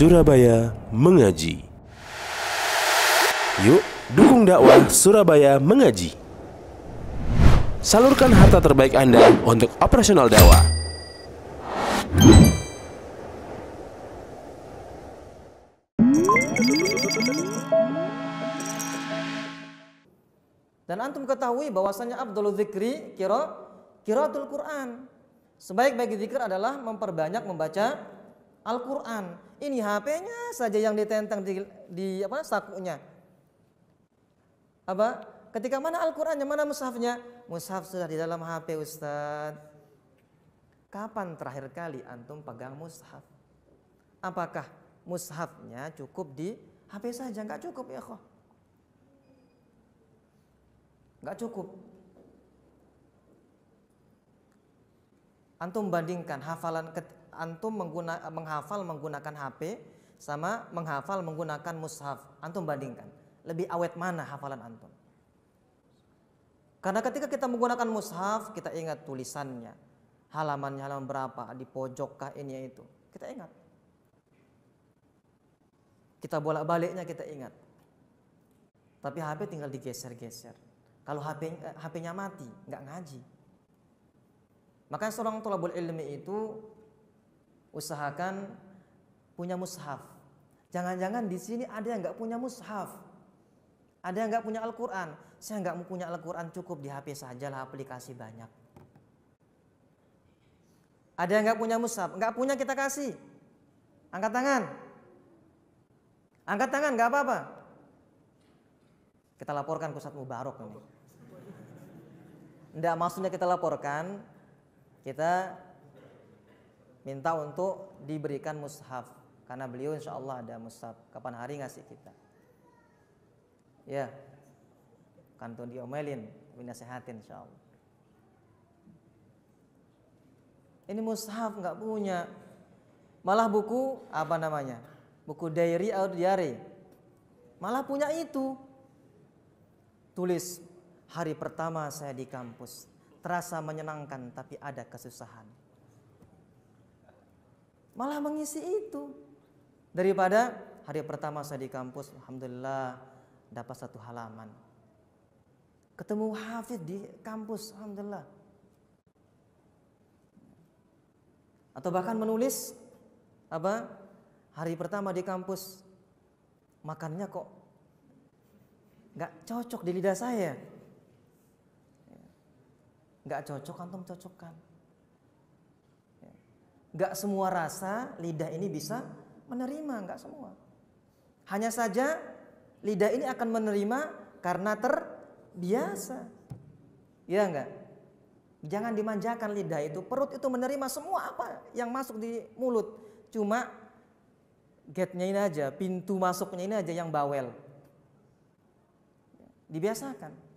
Surabaya Mengaji. Yuk, dukung dakwah Surabaya Mengaji. Salurkan harta terbaik Anda untuk operasional dakwah. Dan antum ketahui bahwasanya Abdul Zikri kira kiratul Quran. Sebaik-baik zikir adalah memperbanyak membaca Al-Quran. Ini HP-nya saja yang ditentang di, di apa sakunya. Apa? Ketika mana Al-Qur'annya, mana mushafnya? Mushaf sudah di dalam HP, Ustaz. Kapan terakhir kali antum pegang mushaf? Apakah mushafnya cukup di HP saja? Enggak cukup ya, kok. Enggak cukup. Antum bandingkan hafalan antum mengguna, menghafal menggunakan HP sama menghafal menggunakan mushaf, antum bandingkan. Lebih awet mana hafalan antum? Karena ketika kita menggunakan mushaf, kita ingat tulisannya. Halamannya halaman berapa, di pojok kah ini ya itu. Kita ingat. Kita bolak-baliknya kita ingat. Tapi HP tinggal digeser-geser. Kalau HP HP-nya eh, mati, nggak ngaji. Makanya seorang tolabul ilmi itu usahakan punya mushaf. Jangan-jangan di sini ada yang nggak punya mushaf. Ada yang nggak punya Al-Quran. Saya nggak mau punya Al-Quran cukup di HP saja lah aplikasi banyak. Ada yang nggak punya mushaf, nggak punya kita kasih. Angkat tangan. Angkat tangan nggak apa-apa. Kita laporkan ke Ustaz Mubarok ini. nggak maksudnya kita laporkan kita minta untuk diberikan mushaf karena beliau insya Allah ada mushaf kapan hari ngasih kita ya kantun diomelin sehatin insya Allah ini mushaf nggak punya malah buku apa namanya buku diary atau diary malah punya itu tulis hari pertama saya di kampus terasa menyenangkan tapi ada kesusahan Malah mengisi itu. Daripada hari pertama saya di kampus, alhamdulillah dapat satu halaman. Ketemu Hafid di kampus, alhamdulillah. Atau bahkan menulis apa? Hari pertama di kampus makannya kok nggak cocok di lidah saya nggak cocok antum cocokkan Gak semua rasa lidah ini bisa menerima, gak semua. Hanya saja lidah ini akan menerima karena terbiasa. ya enggak? Jangan dimanjakan lidah itu. Perut itu menerima semua apa yang masuk di mulut. Cuma gate-nya ini aja, pintu masuknya ini aja yang bawel. Dibiasakan.